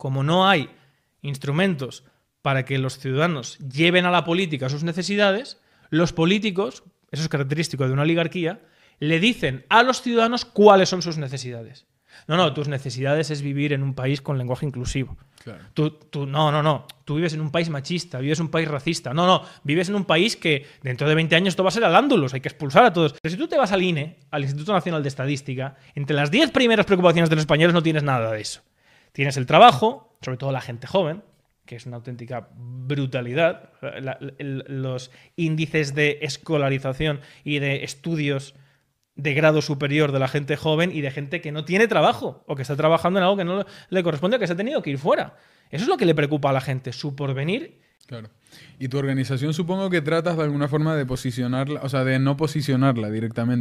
como no hay instrumentos para que los ciudadanos lleven a la política sus necesidades, los políticos, eso es característico de una oligarquía, le dicen a los ciudadanos cuáles son sus necesidades. No, no, tus necesidades es vivir en un país con lenguaje inclusivo. Tú, no, no, no. Tú vives en un país machista, vives en un país racista. No, no. Vives en un país que dentro de 20 años todo va a ser alándulos, hay que expulsar a todos. Pero si tú te vas al INE, al Instituto Nacional de Estadística, entre las 10 primeras preocupaciones de los españoles no tienes nada de eso. Tienes el trabajo, sobre todo la gente joven, que es una auténtica brutalidad. los índices de escolarización y de estudios de grado superior de la gente joven y de gente que no tiene trabajo o que está trabajando en algo que no le corresponde o que se ha tenido que ir fuera. Eso es lo que le preocupa a la gente, su porvenir. Claro. Y tu organización supongo que tratas de alguna forma de posicionarla, o sea, de no posicionarla directamente.